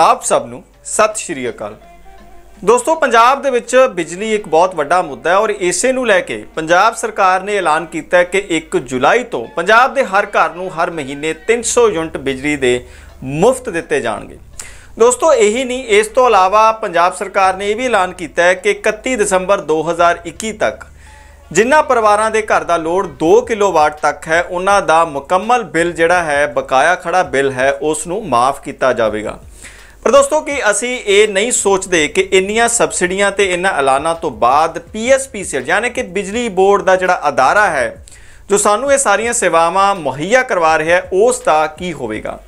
ਆਪ ਸਭ ਨੂੰ ਸਤਿ ਸ਼੍ਰੀ ਅਕਾਲ ਦੋਸਤੋ ਪੰਜਾਬ ਦੇ ਵਿੱਚ ਬਿਜਲੀ ਇੱਕ ਬਹੁਤ ਵੱਡਾ ਮੁੱਦਾ ਹੈ ਔਰ ਇਸੇ ਨੂੰ ਲੈ ਕੇ ਪੰਜਾਬ ਸਰਕਾਰ ਨੇ ਐਲਾਨ ਕੀਤਾ ਹੈ ਕਿ 1 ਜੁਲਾਈ ਤੋਂ ਪੰਜਾਬ ਦੇ ਹਰ ਘਰ ਨੂੰ ਹਰ ਮਹੀਨੇ 300 ਯੂਨਿਟ ਬਿਜਲੀ ਦੇ ਮੁਫਤ ਦਿੱਤੇ ਜਾਣਗੇ ਦੋਸਤੋ ਇਹੀ ਨਹੀਂ ਇਸ ਤੋਂ ਇਲਾਵਾ ਪੰਜਾਬ ਸਰਕਾਰ ਨੇ ਇਹ ਵੀ ਐਲਾਨ ਕੀਤਾ ਹੈ ਕਿ 31 ਦਸੰਬਰ 2021 ਤੱਕ ਜਿਨ੍ਹਾਂ ਪਰਿਵਾਰਾਂ ਦੇ ਘਰ ਦਾ ਲੋਡ 2 ਕਿਲੋਵਾਟ ਤੱਕ ਹੈ ਉਹਨਾਂ ਦਾ ਮੁਕੰਮਲ ਬਿੱਲ ਜਿਹੜਾ ਹੈ ਬਕਾਇਆ ਖੜਾ ਬਿੱਲ ਹੈ ਉਸ ਨੂੰ ਮਾਫ ਕੀਤਾ ਜਾਵੇਗਾ ਪਰ ਦੋਸਤੋ ਕਿ ਅਸੀਂ ਇਹ ਨਹੀਂ ਸੋਚਦੇ ਕਿ ਇੰਨੀਆਂ ਸਬਸਿਡੀਆਂ ਤੇ ਇਹਨਾਂ ਐਲਾਨਾਂ ਤੋਂ ਬਾਅਦ ਪੀਐਸਪੀਸੀਐਲ ਯਾਨੀ ਕਿ ਬਿਜਲੀ ਬੋਰਡ ਦਾ ਜਿਹੜਾ ਅਦਾਰਾ ਹੈ ਜੋ ਸਾਨੂੰ ਇਹ ਸਾਰੀਆਂ ਸੇਵਾਵਾਂ ਮੁਹੱਈਆ ਕਰਵਾ ਰਿਹਾ ਹੈ ਉਸ ਦਾ ਕੀ ਹੋਵੇਗਾ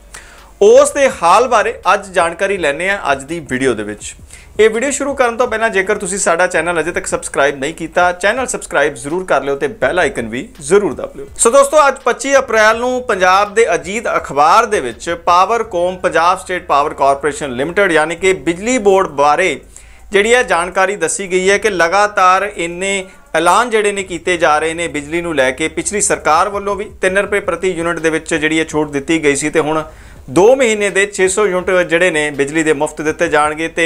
ਉਸ ਦੇ ਹਾਲ ਬਾਰੇ ਅੱਜ ਜਾਣਕਾਰੀ ਲੈਣੇ ਆ ਅੱਜ ਦੀ ਵੀਡੀਓ ਦੇ ਵਿੱਚ ਇਹ ਵੀਡੀਓ ਸ਼ੁਰੂ ਕਰਨ ਤੋਂ ਪਹਿਲਾਂ ਜੇਕਰ ਤੁਸੀਂ ਸਾਡਾ ਚੈਨਲ ਅਜੇ ਤੱਕ ਸਬਸਕ੍ਰਾਈਬ ਨਹੀਂ ਕੀਤਾ ਚੈਨਲ ਸਬਸਕ੍ਰਾਈਬ ਜ਼ਰੂਰ ਕਰ ਲਿਓ ਤੇ ਬੈਲ ਆਈਕਨ ਵੀ ਜ਼ਰੂਰ ਦਬ ਲਿਓ ਸੋ ਦੋਸਤੋ ਅੱਜ 25 ਅਪ੍ਰੈਲ ਨੂੰ ਪੰਜਾਬ ਦੇ ਅਜੀਤ ਅਖਬਾਰ ਦੇ ਵਿੱਚ Powercom Punjab state power corporation limited ਯਾਨੀ ਕਿ ਬਿਜਲੀ ਬੋਰਡ ਬਾਰੇ ਜਿਹੜੀ ਹੈ ਜਾਣਕਾਰੀ ਦੱਸੀ ਗਈ ਹੈ ਕਿ ਲਗਾਤਾਰ ਇੰਨੇ ਐਲਾਨ ਜਿਹੜੇ ਨੇ ਕੀਤੇ ਜਾ ਰਹੇ ਨੇ ਬਿਜਲੀ ਨੂੰ ਲੈ ਕੇ ਪਿਛਲੀ ਸਰਕਾਰ ਵੱਲੋਂ ਵੀ 3 ਰੁਪਏ ਪ੍ਰਤੀ ਯੂਨਿਟ ਦੇ ਵਿੱਚ ਜਿਹੜੀ ਹੈ ਛੋਟ ਦਿੱਤੀ ਗਈ ਸੀ ਤੇ ਹੁਣ 2 ਮਹੀਨੇ ਦੇ 600 ਯੂਨਿਟ ਜਿਹੜੇ ਨੇ ਬਿਜਲੀ ਦੇ ਮੁਫਤ ਦਿੱਤੇ ਜਾਣਗੇ ਤੇ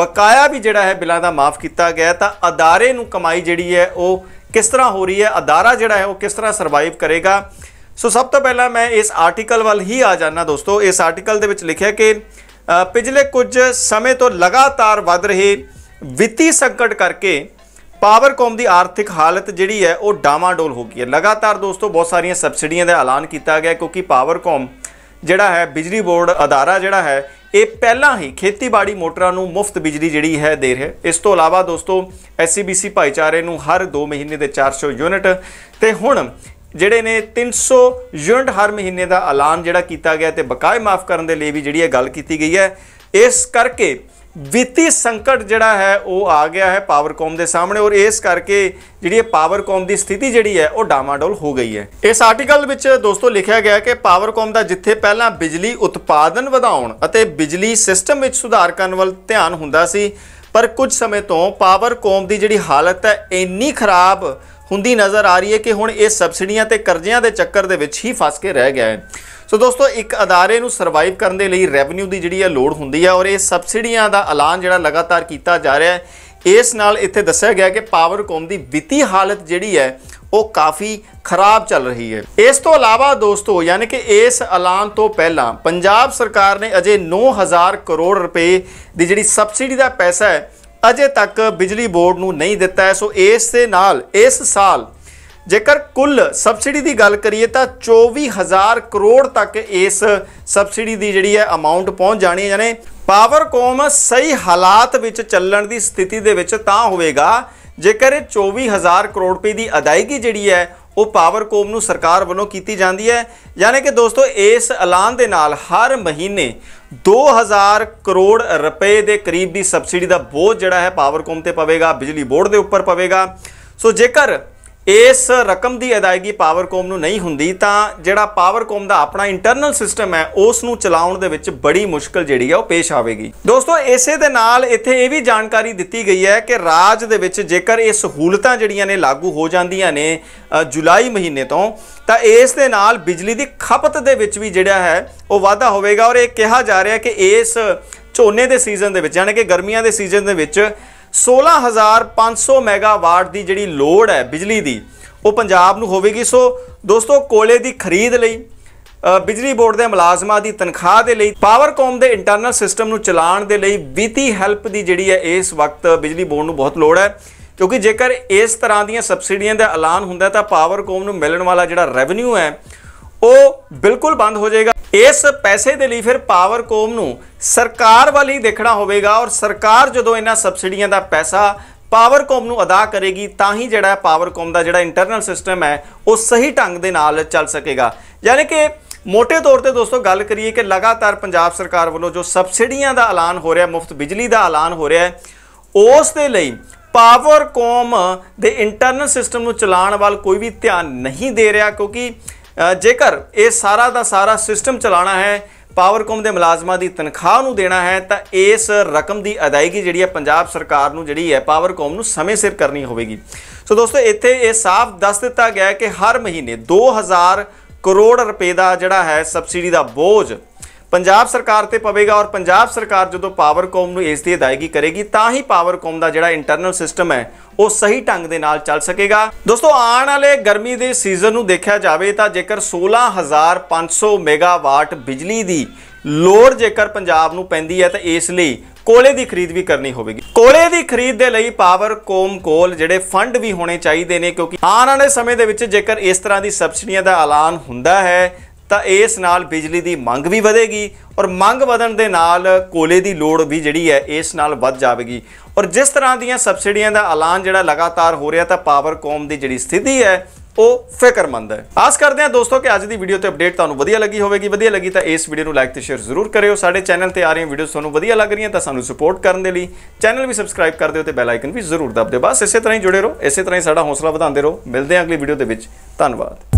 ਬਕਾਇਆ ਵੀ ਜਿਹੜਾ ਹੈ ਬਿੱਲਾਂ ਦਾ ਮਾਫ ਕੀਤਾ ਗਿਆ ਤਾਂ ਅਦਾਰੇ ਨੂੰ ਕਮਾਈ ਜਿਹੜੀ ਹੈ ਉਹ ਕਿਸ ਤਰ੍ਹਾਂ ਹੋ ਰਹੀ ਹੈ ਅਦਾਰਾ ਜਿਹੜਾ ਹੈ ਉਹ ਕਿਸ ਤਰ੍ਹਾਂ ਸਰਵਾਈਵ ਕਰੇਗਾ ਸੋ ਸਭ ਤੋਂ ਪਹਿਲਾਂ ਮੈਂ ਇਸ ਆਰਟੀਕਲ ਵੱਲ ਹੀ ਆ ਜਾਣਾ ਦੋਸਤੋ ਇਸ ਆਰਟੀਕਲ ਦੇ ਵਿੱਚ ਲਿਖਿਆ ਕਿ ਪਿਛਲੇ ਕੁਝ ਸਮੇਂ ਤੋਂ ਲਗਾਤਾਰ ਵੱਧ ਰਹੇ ਵਿੱਤੀ ਸੰਕਟ ਕਰਕੇ ਪਾਵਰਕਾਮ ਦੀ ਆਰਥਿਕ ਹਾਲਤ ਜਿਹੜੀ ਹੈ ਉਹ ਡੋਲ ਹੋ ਗਈ ਹੈ ਲਗਾਤਾਰ ਦੋਸਤੋ ਬਹੁਤ ਸਾਰੀਆਂ ਸਬਸਿਡੀਆਂ ਦਾ ਐਲਾਨ ਕੀਤਾ ਗਿਆ ਕਿਉਂਕਿ ਪਾਵਰਕਾਮ ਜਿਹੜਾ ਹੈ ਬਿਜਲੀ ਬੋਰਡ ਅਦਾਰਾ ਜਿਹੜਾ ਹੈ ਇਹ ਪਹਿਲਾਂ ਹੀ ਖੇਤੀਬਾੜੀ ਮੋਟਰਾਂ ਨੂੰ ਮੁਫਤ ਬਿਜਲੀ ਜਿਹੜੀ ਹੈ ਦੇ ਰਿਹਾ ਇਸ ਤੋਂ ਇਲਾਵਾ ਦੋਸਤੋ ਐਸਸੀਬੀਸੀ ਭਾਈਚਾਰੇ ਨੂੰ ਹਰ 2 ਮਹੀਨੇ ਦੇ 400 ਯੂਨਿਟ ਤੇ ਹੁਣ ਜਿਹੜੇ ਨੇ 300 ਯੂਨਿਟ ਹਰ ਮਹੀਨੇ ਦਾ ਐਲਾਨ ਜਿਹੜਾ ਕੀਤਾ ਗਿਆ ਤੇ ਬਕਾਇਆ ਮਾਫ ਕਰਨ ਦੇ ਲਈ ਵੀ ਜਿਹੜੀ ਇਹ ਗੱਲ ਕੀਤੀ ਗਈ ਹੈ ਇਸ ਕਰਕੇ ਵਿੱਤੀ ਸੰਕਟ ਜਿਹੜਾ ਹੈ ਉਹ ਆ ਗਿਆ ਹੈ ਪਾਵਰਕਾਮ ਦੇ ਸਾਹਮਣੇ ਔਰ ਇਸ ਕਰਕੇ ਜਿਹੜੀ ਇਹ ਦੀ ਸਥਿਤੀ ਜਿਹੜੀ ਹੈ ਉਹ ਡਾਮਾਡੋਲ ਹੋ ਗਈ ਹੈ ਇਸ ਆਰਟੀਕਲ ਵਿੱਚ ਦੋਸਤੋ ਲਿਖਿਆ ਗਿਆ ਕਿ ਪਾਵਰਕਾਮ ਦਾ ਜਿੱਥੇ ਪਹਿਲਾਂ ਬਿਜਲੀ ਉਤਪਾਦਨ ਵਧਾਉਣ ਅਤੇ ਬਿਜਲੀ ਸਿਸਟਮ ਵਿੱਚ ਸੁਧਾਰ ਕਰਨ ਵੱਲ ਧਿਆਨ ਹੁੰਦਾ ਸੀ ਪਰ ਕੁਝ ਸਮੇਂ ਤੋਂ ਪਾਵਰਕਾਮ ਦੀ ਜਿਹੜੀ ਹਾਲਤ ਹੈ ਇੰਨੀ ਖਰਾਬ ਹੁੰਦੀ ਨਜ਼ਰ ਆ ਰਹੀ ਹੈ ਕਿ ਹੁਣ ਇਹ ਸਬਸਿਡੀਆਂ ਤੇ ਕਰਜ਼ਿਆਂ ਦੇ ਚੱਕਰ ਦੇ ਵਿੱਚ ਹੀ ਫਸ ਕੇ ਰਹਿ ਗਿਆ ਹੈ ਸੋ ਦੋਸਤੋ ਇੱਕ ਅਦਾਰੇ ਨੂੰ ਸਰਵਾਈਵ ਕਰਨ ਦੇ ਲਈ ਰੈਵਨਿਊ ਦੀ ਜਿਹੜੀ ਹੈ ਲੋੜ ਹੁੰਦੀ ਹੈ ਔਰ ਇਹ ਸਬਸਿਡੀਆਂ ਦਾ ਐਲਾਨ ਜਿਹੜਾ ਲਗਾਤਾਰ ਕੀਤਾ ਜਾ ਰਿਹਾ ਹੈ ਇਸ ਨਾਲ ਇੱਥੇ ਦੱਸਿਆ ਗਿਆ ਕਿ ਪਾਵਰਕੌਮ ਦੀ ਵਿੱਤੀ ਹਾਲਤ ਜਿਹੜੀ ਹੈ ਉਹ ਕਾਫੀ ਖਰਾਬ ਚੱਲ ਰਹੀ ਹੈ ਇਸ ਤੋਂ ਇਲਾਵਾ ਦੋਸਤੋ ਯਾਨੀ ਕਿ ਇਸ ਐਲਾਨ ਤੋਂ ਪਹਿਲਾਂ ਪੰਜਾਬ ਸਰਕਾਰ ਨੇ ਅਜੇ 9000 ਕਰੋੜ ਰੁਪਏ ਦੀ ਜਿਹੜੀ ਸਬਸਿਡੀ ਦਾ ਪੈਸਾ ਹੈ ਅਜੇ ਤੱਕ ਬਿਜਲੀ ਬੋਰਡ ਨੂੰ ਨਹੀਂ ਦਿੱਤਾ ਹੈ ਸੋ ਇਸ ਦੇ ਨਾਲ ਇਸ ਸਾਲ ਜੇਕਰ ਕੁੱਲ ਸਬਸਿਡੀ ਦੀ ਗੱਲ ਕਰੀਏ ਤਾਂ 24000 ਕਰੋੜ ਤੱਕ ਇਸ ਸਬਸਿਡੀ ਦੀ ਜਿਹੜੀ ਹੈ ਅਮਾਉਂਟ ਪਹੁੰਚ ਜਾਣੀ ਹੈ ਯਾਨੀ ਪਾਵਰਕੌਮ ਸਹੀ ਹਾਲਾਤ ਵਿੱਚ ਚੱਲਣ ਦੀ ਸਥਿਤੀ ਦੇ ਵਿੱਚ ਤਾਂ ਹੋਵੇਗਾ ਜੇਕਰ ਇਹ 24000 ਕਰੋੜ ਰੁਪਏ ਦੀ ਅਦਾਇਗੀ ਜਿਹੜੀ ਹੈ ਉਹ ਪਾਵਰਕੌਮ ਨੂੰ ਸਰਕਾਰ ਵੱਲੋਂ ਕੀਤੀ ਜਾਂਦੀ ਹੈ ਯਾਨੀ ਕਿ ਦੋਸਤੋ ਇਸ ਐਲਾਨ ਦੇ ਨਾਲ ਹਰ ਮਹੀਨੇ 2000 ਕਰੋੜ ਰੁਪਏ ਦੇ ਕਰੀਬ ਦੀ ਸਬਸਿਡੀ ਦਾ ਬੋਝ ਜਿਹੜਾ ਹੈ ਪਾਵਰਕੌਮ ਤੇ ਪਵੇਗਾ ਬਿਜਲੀ ਬੋਰਡ ਦੇ ਉੱਪਰ ਪਵੇਗਾ ਸੋ ਜੇਕਰ ਇਸ ਰਕਮ ਦੀ ਅਦਾਇਗੀ ਪਾਵਰਕੌਮ ਨੂੰ ਨਹੀਂ ਹੁੰਦੀ ਤਾਂ ਜਿਹੜਾ ਪਾਵਰਕੌਮ ਦਾ ਆਪਣਾ ਇੰਟਰਨਲ ਸਿਸਟਮ ਹੈ ਉਸ ਨੂੰ ਚਲਾਉਣ ਦੇ ਵਿੱਚ ਬੜੀ ਮੁਸ਼ਕਲ ਜਿਹੜੀ ਹੈ ਉਹ ਪੇਸ਼ ਆਵੇਗੀ ਦੋਸਤੋ ਇਸੇ ਦੇ ਨਾਲ ਇੱਥੇ ਇਹ ਵੀ ਜਾਣਕਾਰੀ ਦਿੱਤੀ ਗਈ ਹੈ ਕਿ ਰਾਜ ਦੇ ਵਿੱਚ ਜੇਕਰ ਇਹ ਸਹੂਲਤਾਂ ਜਿਹੜੀਆਂ ਨੇ ਲਾਗੂ ਹੋ ਜਾਂਦੀਆਂ ਨੇ ਜੁਲਾਈ ਮਹੀਨੇ ਤੋਂ ਤਾਂ ਇਸ ਦੇ ਨਾਲ ਬਿਜਲੀ ਦੀ ਖਪਤ ਦੇ ਵਿੱਚ ਵੀ ਜਿਹੜਾ ਹੈ ਉਹ ਵਾਧਾ ਹੋਵੇਗਾ ਔਰ ਇਹ ਕਿਹਾ ਜਾ ਰਿਹਾ ਕਿ ਇਸ ਝੋਨੇ ਦੇ ਸੀਜ਼ਨ ਦੇ ਵਿੱਚ ਯਾਨੀ ਕਿ ਗਰਮੀਆਂ ਦੇ ਸੀਜ਼ਨ ਦੇ ਵਿੱਚ 16500 ਮੈਗਾਵਾਟ ਦੀ ਜਿਹੜੀ ਲੋਡ ਹੈ ਬਿਜਲੀ ਦੀ ਉਹ ਪੰਜਾਬ ਨੂੰ ਹੋਵੇਗੀ ਸੋ ਦੋਸਤੋ ਕੋਲੇ ਦੀ ਖਰੀਦ ਲਈ ਬਿਜਲੀ ਬੋਰਡ ਦੇ ਮੁਲਾਜ਼ਮਾਂ ਦੀ ਤਨਖਾਹ ਦੇ ਲਈ ਪਾਵਰਕਾਮ ਦੇ ਇੰਟਰਨਲ ਸਿਸਟਮ ਨੂੰ ਚਲਾਉਣ ਦੇ ਲਈ ਵਿੱਤੀ ਹੈਲਪ ਦੀ ਜਿਹੜੀ ਹੈ ਇਸ ਵਕਤ ਬਿਜਲੀ ਬੋਰਡ ਨੂੰ ਬਹੁਤ ਲੋੜ ਹੈ ਕਿਉਂਕਿ ਜੇਕਰ ਇਸ ਤਰ੍ਹਾਂ ਦੀਆਂ ਸਬਸਿਡੀਆਂ ਦਾ ਐਲਾਨ ਹੁੰਦਾ ਤਾਂ ਪਾਵਰਕਾਮ ਨੂੰ ਮਿਲਣ ਵਾਲਾ ਜਿਹੜਾ ਰੈਵਨਿਊ ਹੈ ਉਹ ਬਿਲਕੁਲ ਬੰਦ ਹੋ ਜਾਏਗਾ ਇਸ ਪੈਸੇ ਦੇ ਲਈ ਫਿਰ ਪਾਵਰਕੋਮ ਨੂੰ ਸਰਕਾਰ ਵੱਲ ਹੀ ਦੇਖਣਾ ਹੋਵੇਗਾ ਔਰ ਸਰਕਾਰ ਜਦੋਂ ਇਹਨਾਂ ਸਬਸਿਡੀਆਂ ਦਾ ਪੈਸਾ ਪਾਵਰਕੋਮ ਨੂੰ ਅਦਾ ਕਰੇਗੀ ਤਾਂ ਹੀ ਜਿਹੜਾ ਪਾਵਰਕੋਮ ਦਾ ਜਿਹੜਾ ਇੰਟਰਨਲ ਸਿਸਟਮ ਹੈ ਉਹ ਸਹੀ ਢੰਗ ਦੇ ਨਾਲ ਚੱਲ ਸਕੇਗਾ ਯਾਨੀ ਕਿ ਮੋٹے ਤੌਰ ਤੇ ਦੋਸਤੋ ਗੱਲ ਕਰੀਏ ਕਿ ਲਗਾਤਾਰ ਪੰਜਾਬ ਸਰਕਾਰ ਵੱਲੋਂ ਜੋ ਸਬਸਿਡੀਆਂ ਦਾ ਐਲਾਨ ਹੋ ਰਿਹਾ ਮੁਫਤ ਬਿਜਲੀ ਦਾ ਐਲਾਨ ਹੋ ਰਿਹਾ ਉਸ ਦੇ ਲਈ ਪਾਵਰਕੋਮ ਦੇ ਇੰਟਰਨਲ ਸਿਸਟਮ ਨੂੰ ਚਲਾਉਣ ਵੱਲ ਕੋਈ ਵੀ ਧਿਆਨ ਨਹੀਂ ਦੇ ਰਿਹਾ ਕਿਉਂਕਿ ਜੇਕਰ ਇਹ ਸਾਰਾ ਦਾ ਸਾਰਾ ਸਿਸਟਮ ਚਲਾਣਾ ਹੈ ਪਾਵਰਕਮ ਦੇ ਮੁਲਾਜ਼ਮਾਂ ਦੀ ਤਨਖਾਹ ਨੂੰ ਦੇਣਾ ਹੈ ਤਾਂ ਇਸ ਰਕਮ ਦੀ ਅਦਾਇਗੀ ਜਿਹੜੀ ਹੈ ਪੰਜਾਬ ਸਰਕਾਰ ਨੂੰ ਜਿਹੜੀ ਹੈ ਪਾਵਰਕਮ ਨੂੰ ਸਮੇਂ ਸਿਰ ਕਰਨੀ ਹੋਵੇਗੀ ਸੋ ਦੋਸਤੋ ਇੱਥੇ ਇਹ ਸਾਫ਼ ਦੱਸ ਦਿੱਤਾ ਗਿਆ ਕਿ ਹਰ ਮਹੀਨੇ 2000 ਕਰੋੜ ਰੁਪਏ ਦਾ ਜਿਹੜਾ ਹੈ ਸਬਸਿਡੀ ਦਾ ਬੋਝ ਪੰਜਾਬ ਸਰਕਾਰ ਤੇ ਪਵੇਗਾ ਔਰ ਪੰਜਾਬ ਸਰਕਾਰ ਜਦੋਂ ਪਾਵਰ ਨੂੰ ਇਸ ਦੀ ਅਦਾਇਗੀ ਕਰੇਗੀ ਤਾਂ ਹੀ ਪਾਵਰ ਦਾ ਜਿਹੜਾ ਇੰਟਰਨਲ ਸਿਸਟਮ ਹੈ ਉਹ ਸਹੀ ਢੰਗ ਦੇ ਨਾਲ ਚੱਲ ਸਕੇਗਾ ਦੋਸਤੋ ਆਉਣ ਵਾਲੇ ਗਰਮੀ ਦੇ ਸੀਜ਼ਨ ਨੂੰ ਦੇਖਿਆ ਜਾਵੇ ਤਾਂ ਜੇਕਰ 16500 ਮੈਗਾਵਾਟ ਬਿਜਲੀ ਦੀ ਲੋੜ ਜੇਕਰ ਪੰਜਾਬ ਨੂੰ ਪੈਂਦੀ ਹੈ ਤਾਂ ਇਸ ਲਈ ਕੋਲੇ ਦੀ ਖਰੀਦ ਵੀ ਕਰਨੀ ਹੋਵੇਗੀ ਕੋਲੇ ਦੀ ਖਰੀਦ ਦੇ ਲਈ ਪਾਵਰ ਕੋਮ ਕੋਲ ਜਿਹੜੇ ਫੰਡ ਵੀ ਹੋਣੇ ਚਾਹੀਦੇ ਨੇ ਕਿਉਂਕਿ ਆਉਣ ਵਾਲੇ ਸਮੇਂ ਦੇ ਵਿੱਚ ਜੇਕਰ ਇਸ ਤਰ੍ਹਾਂ ਦੀ ਸਬਸਿਡੀਆਂ ਦਾ ਐਲਾਨ ਹੁੰਦਾ ਹੈ ਤਾਂ ਇਸ ਨਾਲ ਬਿਜਲੀ ਦੀ ਮੰਗ ਵੀ ਵਧੇਗੀ ਔਰ ਮੰਗ ਵਧਣ ਦੇ ਨਾਲ ਕੋਲੇ ਦੀ ਲੋੜ ਵੀ ਜਿਹੜੀ ਹੈ ਇਸ ਨਾਲ ਵੱਧ ਜਾਵੇਗੀ ਔਰ ਜਿਸ ਤਰ੍ਹਾਂ ਦੀਆਂ ਸਬਸਿਡੀਆਂ ਦਾ ਐਲਾਨ ਜਿਹੜਾ ਲਗਾਤਾਰ ਹੋ ਰਿਹਾ ਤਾਂ ਪਾਵਰ ਕੌਮ ਦੀ ਜਿਹੜੀ ਸਥਿਤੀ ਹੈ ਉਹ ਫਿਕਰਮੰਦ ਹੈ ਆਸ ਕਰਦੇ ਹਾਂ ਦੋਸਤੋ ਕਿ ਅੱਜ ਦੀ ਵੀਡੀਓ ਤੇ ਅਪਡੇਟ ਤੁਹਾਨੂੰ ਵਧੀਆ ਲੱਗੀ ਹੋਵੇਗੀ ਵਧੀਆ ਲੱਗੀ ਤਾਂ ਇਸ ਵੀਡੀਓ ਨੂੰ ਲਾਈਕ ਤੇ ਸ਼ੇਅਰ ਜ਼ਰੂਰ ਕਰਿਓ ਸਾਡੇ ਚੈਨਲ ਤੇ ਆ ਰਹੀਆਂ ਵੀਡੀਓਜ਼ ਤੁਹਾਨੂੰ ਵਧੀਆ ਲੱਗ ਰਹੀਆਂ ਤਾਂ ਸਾਨੂੰ ਸਪੋਰਟ ਕਰਨ ਦੇ ਲਈ ਚੈਨਲ ਵੀ ਸਬਸਕ੍ਰਾਈਬ ਕਰ ਦਿਓ ਤੇ ਬੈਲ ਆਈਕਨ ਵੀ ਜ਼ਰੂਰ ਦਬਾ ਦਿਓ ਬਸ ਇਸੇ ਤਰ੍ਹਾਂ ਹੀ ਜੁੜੇ ਰਹੋ ਇਸੇ ਤਰ੍ਹਾਂ ਹੀ ਸਾਡਾ ਹੌਸਲਾ ਵਧਾਉਂਦੇ ਰਹੋ ਮਿਲਦੇ ਹਾਂ ਅਗਲੀ ਵੀਡੀਓ ਦੇ ਵਿੱਚ ਧੰਨਵਾਦ